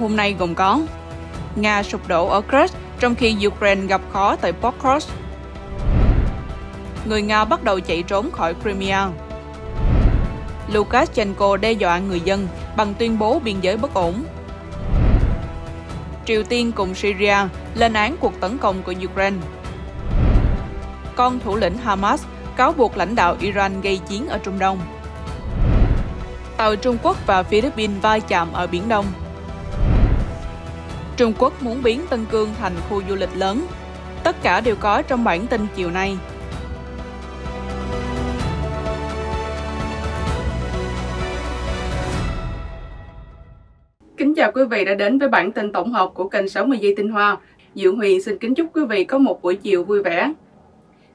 hôm nay gồm có Nga sụp đổ ở Kursk trong khi Ukraine gặp khó tại Pokrovsk. Người Nga bắt đầu chạy trốn khỏi Crimea. Lukashenko đe dọa người dân bằng tuyên bố biên giới bất ổn. Triều Tiên cùng Syria lên án cuộc tấn công của Ukraine. Con thủ lĩnh Hamas cáo buộc lãnh đạo Iran gây chiến ở Trung Đông. Tàu Trung Quốc và Philippines va chạm ở Biển Đông. Trung Quốc muốn biến Tân Cương thành khu du lịch lớn. Tất cả đều có trong bản tin chiều nay. Kính chào quý vị đã đến với bản tin tổng hợp của kênh 60 giây tinh hoa. Diệu Huyền xin kính chúc quý vị có một buổi chiều vui vẻ.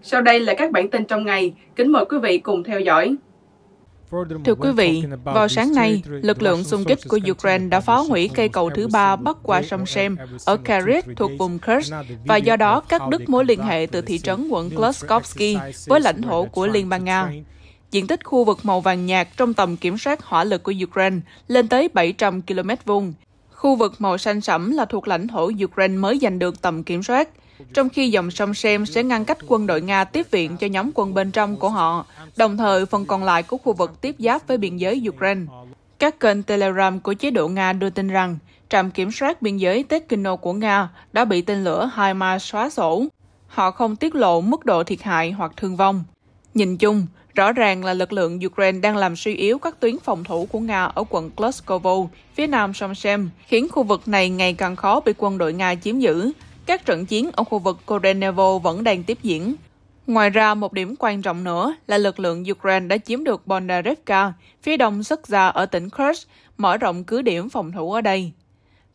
Sau đây là các bản tin trong ngày, kính mời quý vị cùng theo dõi. Thưa quý vị, vào sáng nay, lực lượng xung kích của Ukraine đã phá hủy cây cầu thứ ba bắc qua sông Sem ở Kharkiv thuộc vùng Kursk và do đó cắt đứt mối liên hệ từ thị trấn quận Kloskovsky với lãnh thổ của Liên bang Nga. Diện tích khu vực màu vàng nhạt trong tầm kiểm soát hỏa lực của Ukraine lên tới 700 km vuông. Khu vực màu xanh sẫm là thuộc lãnh thổ Ukraine mới giành được tầm kiểm soát trong khi dòng sông Sem sẽ ngăn cách quân đội Nga tiếp viện cho nhóm quân bên trong của họ, đồng thời phần còn lại của khu vực tiếp giáp với biên giới Ukraine. Các kênh Telegram của chế độ Nga đưa tin rằng trạm kiểm soát biên giới Tetkino của Nga đã bị tên lửa HIMARS xóa sổ. Họ không tiết lộ mức độ thiệt hại hoặc thương vong. Nhìn chung, rõ ràng là lực lượng Ukraine đang làm suy yếu các tuyến phòng thủ của Nga ở quận Kloskovo, phía nam sông Sem, khiến khu vực này ngày càng khó bị quân đội Nga chiếm giữ, các trận chiến ở khu vực Korenevo vẫn đang tiếp diễn. Ngoài ra, một điểm quan trọng nữa là lực lượng Ukraine đã chiếm được Bondarevka, phía đông ra ở tỉnh Kursk, mở rộng cứ điểm phòng thủ ở đây.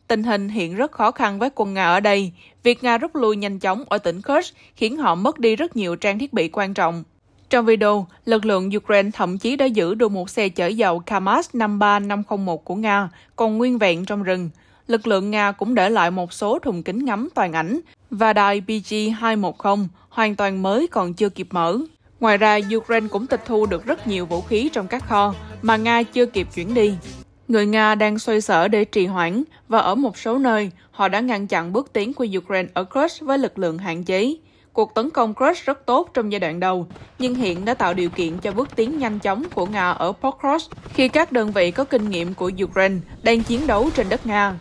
Tình hình hiện rất khó khăn với quân Nga ở đây. Việc Nga rút lui nhanh chóng ở tỉnh Kursk khiến họ mất đi rất nhiều trang thiết bị quan trọng. Trong video, lực lượng Ukraine thậm chí đã giữ được một xe chở dầu Kamaz 53501 của Nga còn nguyên vẹn trong rừng lực lượng Nga cũng để lại một số thùng kính ngắm toàn ảnh và đài PG-210 hoàn toàn mới còn chưa kịp mở. Ngoài ra, Ukraine cũng tịch thu được rất nhiều vũ khí trong các kho mà Nga chưa kịp chuyển đi. Người Nga đang xoay sở để trì hoãn và ở một số nơi, họ đã ngăn chặn bước tiến của Ukraine ở Kursk với lực lượng hạn chế. Cuộc tấn công Kursk rất tốt trong giai đoạn đầu, nhưng hiện đã tạo điều kiện cho bước tiến nhanh chóng của Nga ở Pokrovsk khi các đơn vị có kinh nghiệm của Ukraine đang chiến đấu trên đất Nga.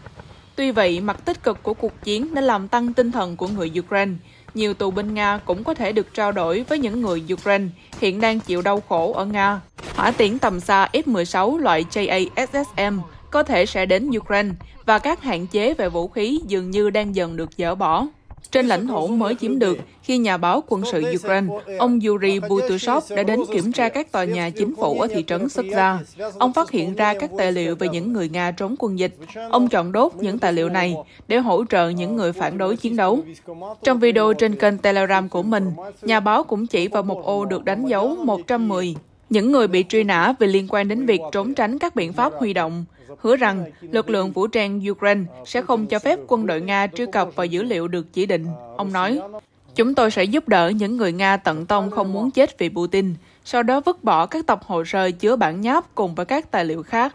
Tuy vậy, mặt tích cực của cuộc chiến đã làm tăng tinh thần của người Ukraine. Nhiều tù binh Nga cũng có thể được trao đổi với những người Ukraine hiện đang chịu đau khổ ở Nga. Hỏa tiễn tầm xa F-16 loại JASSM có thể sẽ đến Ukraine và các hạn chế về vũ khí dường như đang dần được dỡ bỏ trên lãnh thổ mới chiếm được khi nhà báo quân sự Ukraine, ông Yuri Butushov đã đến kiểm tra các tòa nhà chính phủ ở thị trấn Sokza. Ông phát hiện ra các tài liệu về những người Nga trốn quân dịch. Ông chọn đốt những tài liệu này để hỗ trợ những người phản đối chiến đấu. Trong video trên kênh Telegram của mình, nhà báo cũng chỉ vào một ô được đánh dấu 110 những người bị truy nã vì liên quan đến việc trốn tránh các biện pháp huy động, hứa rằng lực lượng vũ trang Ukraine sẽ không cho phép quân đội Nga truy cập vào dữ liệu được chỉ định. Ông nói, chúng tôi sẽ giúp đỡ những người Nga tận tông không muốn chết vì Putin, sau đó vứt bỏ các tập hồ sơ chứa bản nháp cùng với các tài liệu khác.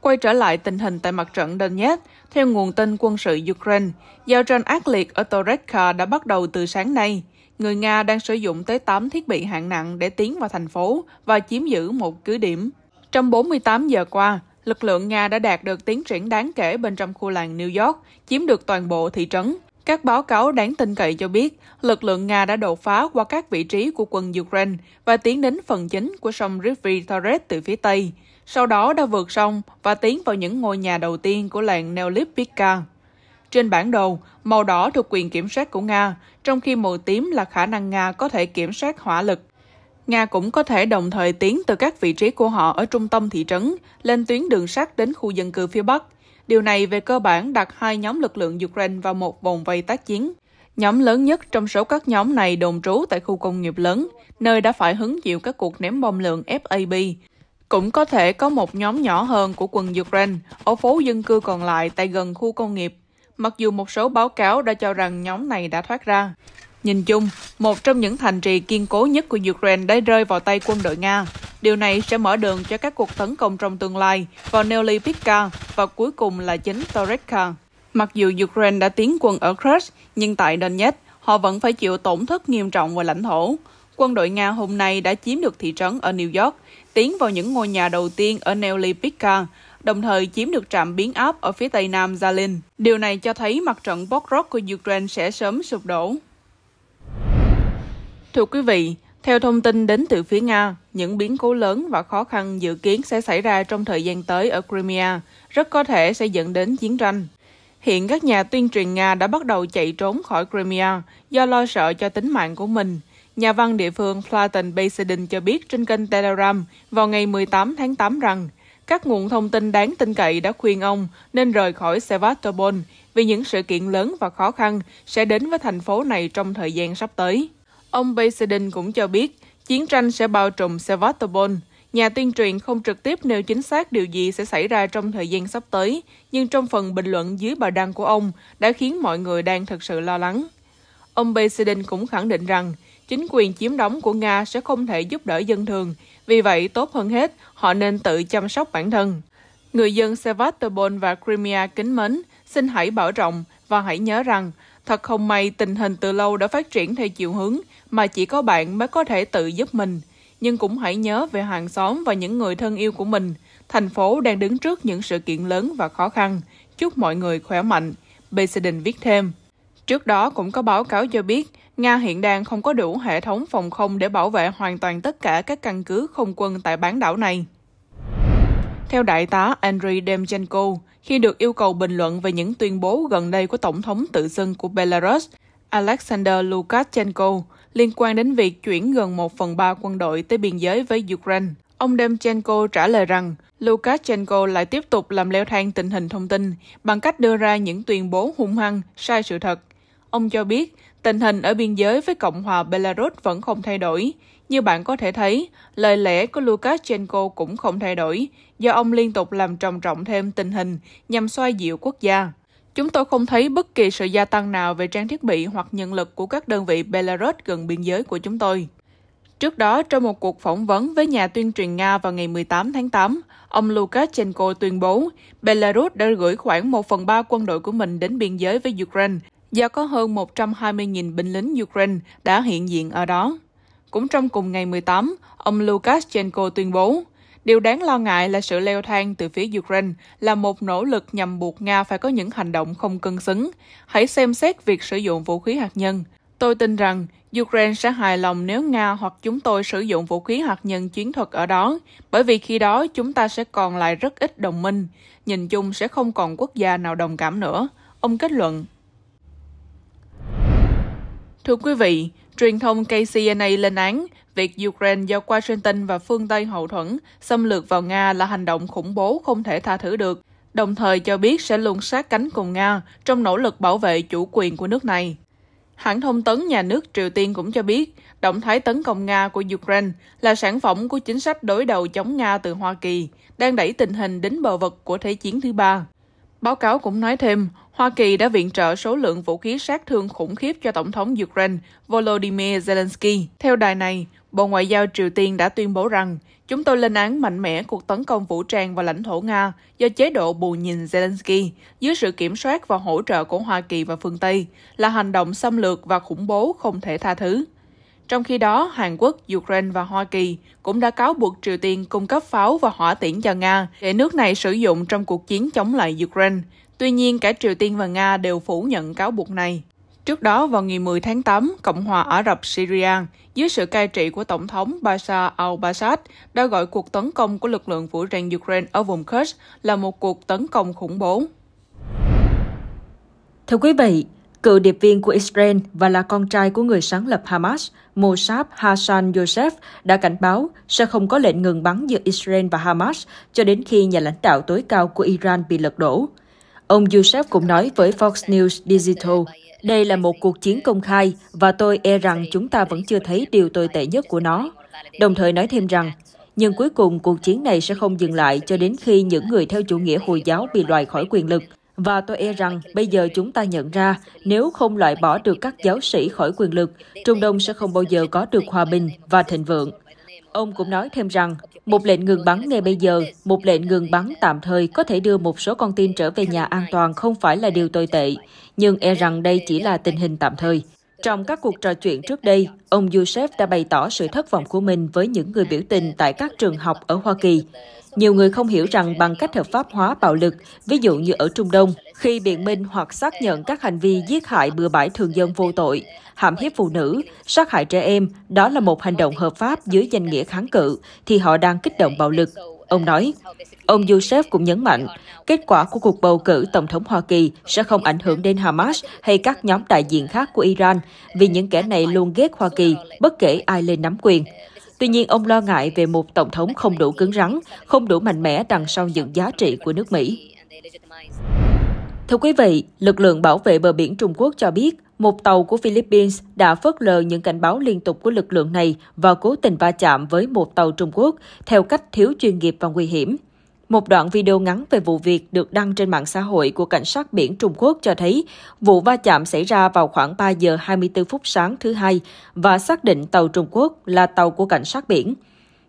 Quay trở lại tình hình tại mặt trận Donetsk, theo nguồn tin quân sự Ukraine, giao tranh ác liệt ở Torekka đã bắt đầu từ sáng nay người Nga đang sử dụng tới 8 thiết bị hạng nặng để tiến vào thành phố và chiếm giữ một cứ điểm. Trong 48 giờ qua, lực lượng Nga đã đạt được tiến triển đáng kể bên trong khu làng New York, chiếm được toàn bộ thị trấn. Các báo cáo đáng tin cậy cho biết, lực lượng Nga đã đột phá qua các vị trí của quân Ukraine và tiến đến phần chính của sông River Torres từ phía Tây, sau đó đã vượt sông và tiến vào những ngôi nhà đầu tiên của làng Neolithica. Trên bản đồ, màu đỏ thuộc quyền kiểm soát của Nga, trong khi màu tím là khả năng Nga có thể kiểm soát hỏa lực. Nga cũng có thể đồng thời tiến từ các vị trí của họ ở trung tâm thị trấn lên tuyến đường sắt đến khu dân cư phía Bắc. Điều này về cơ bản đặt hai nhóm lực lượng Ukraine vào một vòng vây tác chiến. Nhóm lớn nhất trong số các nhóm này đồn trú tại khu công nghiệp lớn, nơi đã phải hứng chịu các cuộc ném bom lượng FAB. Cũng có thể có một nhóm nhỏ hơn của quân Ukraine ở phố dân cư còn lại tại gần khu công nghiệp mặc dù một số báo cáo đã cho rằng nhóm này đã thoát ra. Nhìn chung, một trong những thành trì kiên cố nhất của Ukraine đã rơi vào tay quân đội Nga. Điều này sẽ mở đường cho các cuộc tấn công trong tương lai vào Neolipivka và cuối cùng là chính Torekka. Mặc dù Ukraine đã tiến quân ở Kherson, nhưng tại Donetsk, họ vẫn phải chịu tổn thất nghiêm trọng về lãnh thổ. Quân đội Nga hôm nay đã chiếm được thị trấn ở New York, tiến vào những ngôi nhà đầu tiên ở Neolipivka, đồng thời chiếm được trạm biến áp ở phía tây nam Zalin. Điều này cho thấy mặt trận Bokrok của Ukraine sẽ sớm sụp đổ. Thưa quý vị, theo thông tin đến từ phía Nga, những biến cố lớn và khó khăn dự kiến sẽ xảy ra trong thời gian tới ở Crimea rất có thể sẽ dẫn đến chiến tranh. Hiện các nhà tuyên truyền Nga đã bắt đầu chạy trốn khỏi Crimea do lo sợ cho tính mạng của mình. Nhà văn địa phương Platon Besedin cho biết trên kênh Telegram vào ngày 18 tháng 8 rằng các nguồn thông tin đáng tin cậy đã khuyên ông nên rời khỏi Sevastopol vì những sự kiện lớn và khó khăn sẽ đến với thành phố này trong thời gian sắp tới. Ông Besedin cũng cho biết chiến tranh sẽ bao trùm Sevastopol. Nhà tuyên truyền không trực tiếp nêu chính xác điều gì sẽ xảy ra trong thời gian sắp tới, nhưng trong phần bình luận dưới bài đăng của ông đã khiến mọi người đang thực sự lo lắng. Ông Besedin cũng khẳng định rằng chính quyền chiếm đóng của Nga sẽ không thể giúp đỡ dân thường vì vậy, tốt hơn hết, họ nên tự chăm sóc bản thân. Người dân Sevastopol và Crimea kính mến, xin hãy bảo trọng và hãy nhớ rằng, thật không may tình hình từ lâu đã phát triển theo chiều hướng mà chỉ có bạn mới có thể tự giúp mình. Nhưng cũng hãy nhớ về hàng xóm và những người thân yêu của mình. Thành phố đang đứng trước những sự kiện lớn và khó khăn. Chúc mọi người khỏe mạnh. President viết thêm. Trước đó cũng có báo cáo cho biết, Nga hiện đang không có đủ hệ thống phòng không để bảo vệ hoàn toàn tất cả các căn cứ không quân tại bán đảo này. Theo đại tá Andriy Demchenko, khi được yêu cầu bình luận về những tuyên bố gần đây của Tổng thống tự xưng của Belarus, Alexander Lukashenko, liên quan đến việc chuyển gần 1 phần 3 quân đội tới biên giới với Ukraine, ông Demchenko trả lời rằng Lukashenko lại tiếp tục làm leo thang tình hình thông tin bằng cách đưa ra những tuyên bố hung hăng, sai sự thật Ông cho biết, tình hình ở biên giới với Cộng hòa Belarus vẫn không thay đổi. Như bạn có thể thấy, lời lẽ của Lukashenko cũng không thay đổi, do ông liên tục làm trầm trọng thêm tình hình nhằm xoay dịu quốc gia. Chúng tôi không thấy bất kỳ sự gia tăng nào về trang thiết bị hoặc nhân lực của các đơn vị Belarus gần biên giới của chúng tôi. Trước đó, trong một cuộc phỏng vấn với nhà tuyên truyền Nga vào ngày 18 tháng 8, ông Lukashenko tuyên bố Belarus đã gửi khoảng 1 phần 3 quân đội của mình đến biên giới với Ukraine do có hơn 120.000 binh lính Ukraine đã hiện diện ở đó. Cũng trong cùng ngày 18, ông Lukashenko tuyên bố, điều đáng lo ngại là sự leo thang từ phía Ukraine là một nỗ lực nhằm buộc Nga phải có những hành động không cân xứng. Hãy xem xét việc sử dụng vũ khí hạt nhân. Tôi tin rằng Ukraine sẽ hài lòng nếu Nga hoặc chúng tôi sử dụng vũ khí hạt nhân chiến thuật ở đó, bởi vì khi đó chúng ta sẽ còn lại rất ít đồng minh, nhìn chung sẽ không còn quốc gia nào đồng cảm nữa, ông kết luận. Thưa quý vị, truyền thông KCNA lên án việc Ukraine do Washington và phương Tây hậu thuẫn xâm lược vào Nga là hành động khủng bố không thể tha thứ được, đồng thời cho biết sẽ luôn sát cánh cùng Nga trong nỗ lực bảo vệ chủ quyền của nước này. Hãng thông tấn nhà nước Triều Tiên cũng cho biết, động thái tấn công Nga của Ukraine là sản phẩm của chính sách đối đầu chống Nga từ Hoa Kỳ, đang đẩy tình hình đến bờ vực của Thế chiến thứ ba. Báo cáo cũng nói thêm, Hoa Kỳ đã viện trợ số lượng vũ khí sát thương khủng khiếp cho Tổng thống Ukraine Volodymyr Zelensky. Theo đài này, Bộ Ngoại giao Triều Tiên đã tuyên bố rằng chúng tôi lên án mạnh mẽ cuộc tấn công vũ trang vào lãnh thổ Nga do chế độ bù nhìn Zelensky dưới sự kiểm soát và hỗ trợ của Hoa Kỳ và phương Tây là hành động xâm lược và khủng bố không thể tha thứ. Trong khi đó, Hàn Quốc, Ukraine và Hoa Kỳ cũng đã cáo buộc Triều Tiên cung cấp pháo và hỏa tiễn cho Nga để nước này sử dụng trong cuộc chiến chống lại Ukraine. Tuy nhiên, cả Triều Tiên và Nga đều phủ nhận cáo buộc này. Trước đó, vào ngày 10 tháng 8, Cộng hòa Ả Rập Syria, dưới sự cai trị của Tổng thống Bashar al-Assad, đã gọi cuộc tấn công của lực lượng vũ trang Ukraine ở vùng Kursk là một cuộc tấn công khủng bố. Thưa quý vị, cựu điệp viên của Israel và là con trai của người sáng lập Hamas, Mossad Hassan Yosef, đã cảnh báo sẽ không có lệnh ngừng bắn giữa Israel và Hamas cho đến khi nhà lãnh đạo tối cao của Iran bị lật đổ. Ông Yosef cũng nói với Fox News Digital, đây là một cuộc chiến công khai và tôi e rằng chúng ta vẫn chưa thấy điều tồi tệ nhất của nó. Đồng thời nói thêm rằng, nhưng cuối cùng cuộc chiến này sẽ không dừng lại cho đến khi những người theo chủ nghĩa Hồi giáo bị loại khỏi quyền lực. Và tôi e rằng bây giờ chúng ta nhận ra, nếu không loại bỏ được các giáo sĩ khỏi quyền lực, Trung Đông sẽ không bao giờ có được hòa bình và thịnh vượng. Ông cũng nói thêm rằng, một lệnh ngừng bắn ngay bây giờ, một lệnh ngừng bắn tạm thời có thể đưa một số con tin trở về nhà an toàn không phải là điều tồi tệ, nhưng e rằng đây chỉ là tình hình tạm thời. Trong các cuộc trò chuyện trước đây, ông Joseph đã bày tỏ sự thất vọng của mình với những người biểu tình tại các trường học ở Hoa Kỳ. Nhiều người không hiểu rằng bằng cách hợp pháp hóa bạo lực, ví dụ như ở Trung Đông, khi biện minh hoặc xác nhận các hành vi giết hại bừa bãi thường dân vô tội, hãm hiếp phụ nữ, sát hại trẻ em, đó là một hành động hợp pháp dưới danh nghĩa kháng cự, thì họ đang kích động bạo lực ông nói. Ông Youssef cũng nhấn mạnh, kết quả của cuộc bầu cử Tổng thống Hoa Kỳ sẽ không ảnh hưởng đến Hamas hay các nhóm đại diện khác của Iran, vì những kẻ này luôn ghét Hoa Kỳ, bất kể ai lên nắm quyền. Tuy nhiên, ông lo ngại về một tổng thống không đủ cứng rắn, không đủ mạnh mẽ đằng sau những giá trị của nước Mỹ. Thưa quý vị, lực lượng bảo vệ bờ biển Trung Quốc cho biết, một tàu của Philippines đã phớt lờ những cảnh báo liên tục của lực lượng này và cố tình va chạm với một tàu Trung Quốc theo cách thiếu chuyên nghiệp và nguy hiểm. Một đoạn video ngắn về vụ việc được đăng trên mạng xã hội của cảnh sát biển Trung Quốc cho thấy vụ va chạm xảy ra vào khoảng 3 giờ 24 phút sáng thứ Hai và xác định tàu Trung Quốc là tàu của cảnh sát biển.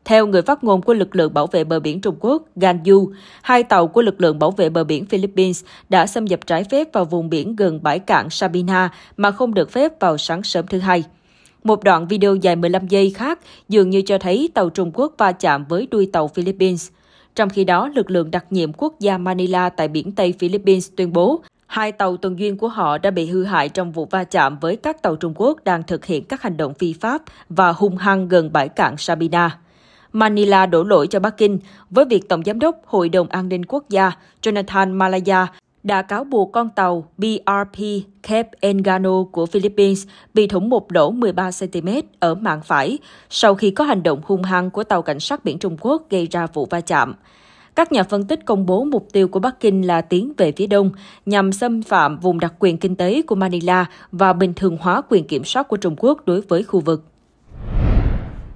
Theo người phát ngôn của lực lượng bảo vệ bờ biển Trung Quốc, Gan Yu, hai tàu của lực lượng bảo vệ bờ biển Philippines đã xâm nhập trái phép vào vùng biển gần bãi cạn Sabina mà không được phép vào sáng sớm thứ Hai. Một đoạn video dài 15 giây khác dường như cho thấy tàu Trung Quốc va chạm với đuôi tàu Philippines. Trong khi đó, lực lượng đặc nhiệm quốc gia Manila tại biển Tây Philippines tuyên bố hai tàu tuần duyên của họ đã bị hư hại trong vụ va chạm với các tàu Trung Quốc đang thực hiện các hành động phi pháp và hung hăng gần bãi cạn Sabina. Manila đổ lỗi cho Bắc Kinh với việc Tổng Giám đốc Hội đồng An ninh Quốc gia Jonathan Malaya đã cáo buộc con tàu BRP Cape Engano của Philippines bị thủng một lỗ 13cm ở mạng phải sau khi có hành động hung hăng của tàu cảnh sát biển Trung Quốc gây ra vụ va chạm. Các nhà phân tích công bố mục tiêu của Bắc Kinh là tiến về phía đông nhằm xâm phạm vùng đặc quyền kinh tế của Manila và bình thường hóa quyền kiểm soát của Trung Quốc đối với khu vực.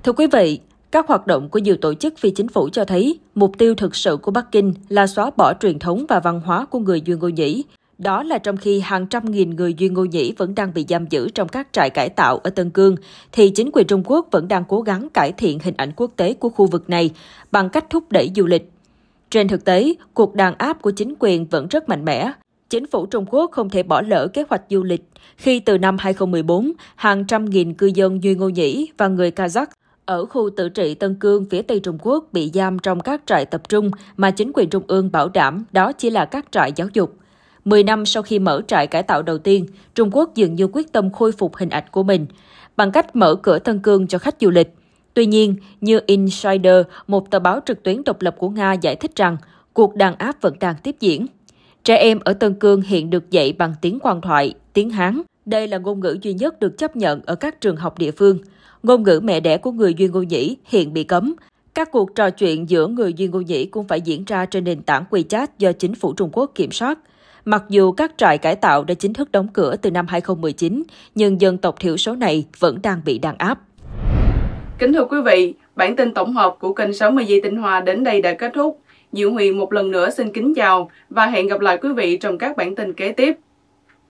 Thưa quý vị, các hoạt động của nhiều tổ chức phi chính phủ cho thấy mục tiêu thực sự của Bắc Kinh là xóa bỏ truyền thống và văn hóa của người Duy Ngô Nhĩ. Đó là trong khi hàng trăm nghìn người Duy Ngô Nhĩ vẫn đang bị giam giữ trong các trại cải tạo ở Tân Cương, thì chính quyền Trung Quốc vẫn đang cố gắng cải thiện hình ảnh quốc tế của khu vực này bằng cách thúc đẩy du lịch. Trên thực tế, cuộc đàn áp của chính quyền vẫn rất mạnh mẽ, chính phủ Trung Quốc không thể bỏ lỡ kế hoạch du lịch khi từ năm 2014, hàng trăm nghìn cư dân Duy Ngô Nhĩ và người Kazakh ở khu tự trị Tân Cương phía Tây Trung Quốc bị giam trong các trại tập trung mà chính quyền Trung ương bảo đảm đó chỉ là các trại giáo dục. 10 năm sau khi mở trại cải tạo đầu tiên, Trung Quốc dường như quyết tâm khôi phục hình ảnh của mình bằng cách mở cửa Tân Cương cho khách du lịch. Tuy nhiên, như Insider, một tờ báo trực tuyến độc lập của Nga giải thích rằng cuộc đàn áp vẫn đang tiếp diễn. Trẻ em ở Tân Cương hiện được dạy bằng tiếng quan thoại, tiếng Hán. Đây là ngôn ngữ duy nhất được chấp nhận ở các trường học địa phương. Ngôn ngữ mẹ đẻ của người Duyên Ngô Nhĩ hiện bị cấm. Các cuộc trò chuyện giữa người Duyên Ngô Nhĩ cũng phải diễn ra trên nền tảng WeChat do chính phủ Trung Quốc kiểm soát. Mặc dù các trại cải tạo đã chính thức đóng cửa từ năm 2019, nhưng dân tộc thiểu số này vẫn đang bị đàn áp. Kính thưa quý vị, bản tin tổng hợp của kênh 60 giây tinh hoa đến đây đã kết thúc. Diệu Huyền một lần nữa xin kính chào và hẹn gặp lại quý vị trong các bản tin kế tiếp.